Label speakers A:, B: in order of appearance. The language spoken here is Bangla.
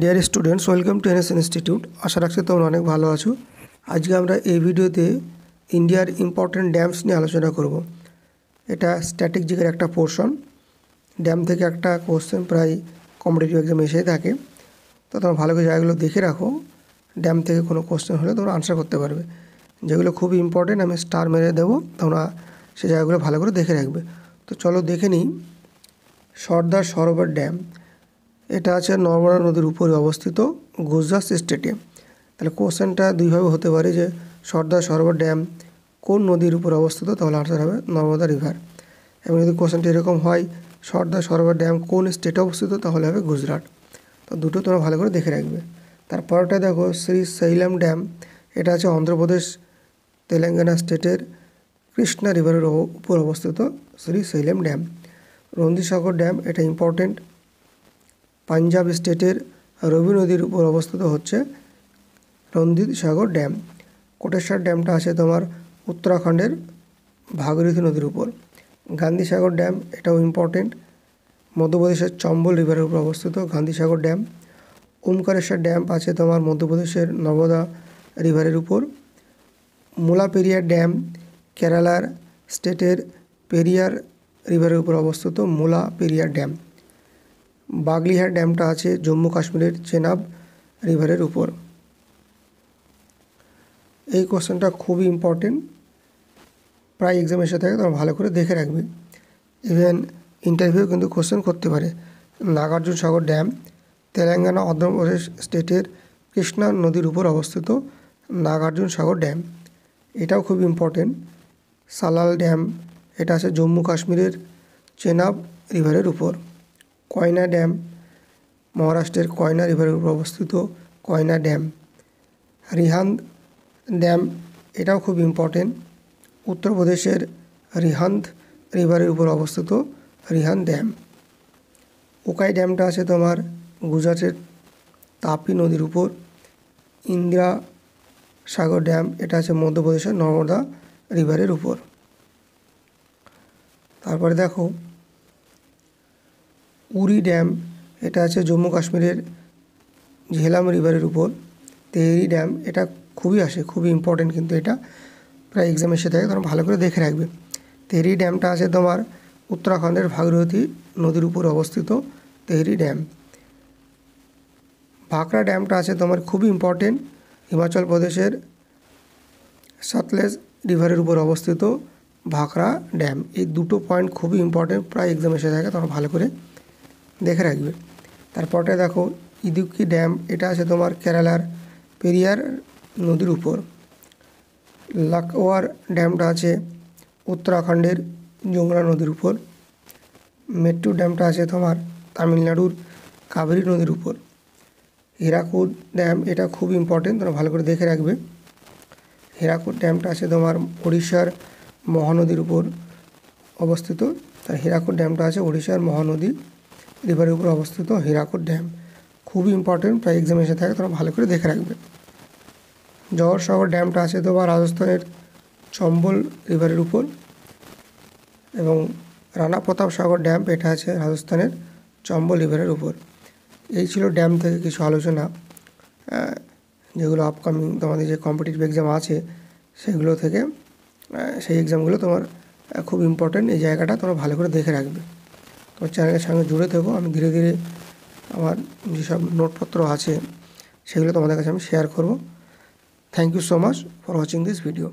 A: deer students welcome to N S institute আশা রাখছি তোমরা অনেক ভালো আছো আজকে আমরা এই ভিডিওতে ইন্ডিয়ার ইম্পর্টেন্ট ড্যামস নিয়ে আলোচনা করব এটা স্ট্যাটিক জিকের একটা পোর্শন ড্যাম থেকে একটা কোশ্চেন প্রায় কম্পিটিটিভ এক্সাম এসেই থাকে তো তোমরা ভালো করে জায়গাগুলো দেখে রাখো ড্যাম থেকে কোনো কোশ্চেন হলে তোমরা আনসার করতে পারবে যেগুলো খুব ইম্পর্টেন্ট আমি স্টার মেরে দেবো তোমরা সে জায়গাগুলো ভালো করে দেখে রাখবে তো চলো দেখে নিই সর্দার সরোবর ড্যাম এটা আছে নর্মদা নদীর উপরে অবস্থিত গুজরাট স্টেটে তাহলে কোশ্চেনটা দুইভাবে হতে পারে যে সর্দার সরোবর ড্যাম কোন নদীর উপর অবস্থিত তাহলে আনসার হবে নর্মদা রিভার এবং যদি কোশ্চেনটি এরকম হয় সর্দার সরোবর ড্যাম কোন স্টেটে অবস্থিত তাহলে হবে গুজরাট তো দুটো তোমরা ভালো করে দেখে রাখবে তারপরটা দেখো শ্রী সৈলাম ড্যাম এটা আছে অন্ধ্রপ্রদেশ তেলেঙ্গানা স্টেটের কৃষ্ণা রিভারের উপর অবস্থিত শ্রী সৈলাম ড্যাম রন্দিসাগর ড্যাম এটা ইম্পর্টেন্ট পাঞ্জাব স্টেটের রবি নদীর উপর অবস্থিত হচ্ছে রঞ্জিত সাগর ড্যাম কোটেশ্বর ড্যামটা আছে তোমার উত্তরাখণ্ডের ভাগীরথী নদীর উপর গান্ধী সাগর ড্যাম এটাও ইম্পর্টেন্ট মধ্যপ্রদেশের চম্বল রিভারের উপর অবস্থিত গান্ধী সাগর ড্যাম ওমকারেশ্বর ড্যাম আছে তোমার মধ্যপ্রদেশের নবদা রিভারের উপর পেরিয়ার ড্যাম কেরালার স্টেটের পেরিয়ার রিভারের উপর অবস্থিত মোলা পেরিয়ার ড্যাম বাগলিহার ড্যামটা আছে জম্মু কাশ্মীরের চেনাব রিভারের উপর এই কোশ্চেনটা খুবই ইম্পর্টেন্ট প্রায় এক্সামের সাথে তোমরা ভালো করে দেখে রাখবে ইভেন ইন্টারভিউ কিন্তু কোশ্চেন করতে পারে নাগার্জুন সাগর ড্যাম তেলেঙ্গানা অন্ধ্রপ্রদেশ স্টেটের কৃষ্ণা নদীর উপর অবস্থিত নাগার্জুন সাগর ড্যাম এটাও খুব ইম্পর্টেন্ট সালাল ড্যাম এটা আছে জম্মু কাশ্মীরের চেনাব রিভারের উপর কয়না ড্যাম মহারাষ্ট্রের কয়না রিভারের উপর অবস্থিত কয়না ড্যাম রিহান্দ ড্যাম এটাও খুব ইম্পর্টেন্ট উত্তরপ্রদেশের রিহান্দ রিভারের উপর অবস্থিত রিহান ড্যাম ওকাই ড্যামটা আছে তোমার গুজরাটের তাপি নদীর উপর ইন্দিরা সাগর ড্যাম এটা আছে মধ্যপ্রদেশের নর্মদা রিভারের উপর তারপরে দেখো পুরী ড্যাম এটা আছে জম্মু কাশ্মীরের ঝেলাম রিভারের উপর তেহেরি ড্যাম এটা খুবই আসে খুবই ইম্পর্টেন্ট কিন্তু এটা প্রায় এক্সাম এসে থাকে কারণ ভালো করে দেখে রাখবে তেহরি ড্যামটা আছে তোমার উত্তরাখণ্ডের ভাগীরথী নদীর উপর অবস্থিত তেহরি ড্যাম ভাকরা ড্যামটা আছে তোমার খুবই ইম্পর্টেন্ট হিমাচল প্রদেশের সতলেজ রিভারের উপর অবস্থিত ভাকরা ড্যাম এই দুটো পয়েন্ট খুবই ইম্পর্টেন্ট প্রায় এক্সাম এসে থাকে তখন ভালো করে দেখে রাখবে তারপরে দেখো ইদুক্কি ড্যাম এটা আছে তোমার কেরালার পেরিয়ার নদীর উপর লাকওয়ার ড্যামটা আছে উত্তরাখণ্ডের যমুনা নদীর উপর মেট্টু ড্যামটা আছে তোমার তামিলনাড়ুর কাবেরী নদীর উপর হীরাকুদ ড্যাম এটা খুব ইম্পর্টেন্ট তোমরা ভালো করে দেখে রাখবে হীরাকুদ ড্যামটা আছে তোমার ওড়িশার মহানদীর উপর অবস্থিত তার হীরাকুদ ড্যামটা আছে উড়িষ্যার মহানদী রিভারের উপরে অবস্থিত হীরাকুট ড্যাম খুবই ইম্পর্টেন্ট প্রায় এক্সাম এসে থাকে তোমরা ভালো করে দেখে রাখবে জহর সাগর ড্যামটা আছে তো বা রাজস্থানের চম্বল রিভারের উপর এবং রানা প্রতাপ সাগর ড্যাম এটা আছে রাজস্থানের চম্বল রিভারের উপর এই ছিল ড্যাম থেকে কিছু আলোচনা যেগুলো আপকামিং তোমাদের যে কম্পিটিটিভ এক্সাম আছে সেগুলো থেকে সেই এক্সামগুলো তোমার খুব ইম্পর্টেন্ট এই জায়গাটা তোমরা ভালো করে দেখে রাখবে তোমার চ্যানেলের সঙ্গে জুড়ে থেকো আমি ধীরে ধীরে আমার যেসব নোটপত্র আছে সেগুলো তোমাদের কাছে আমি শেয়ার করব thank you so much for watching this video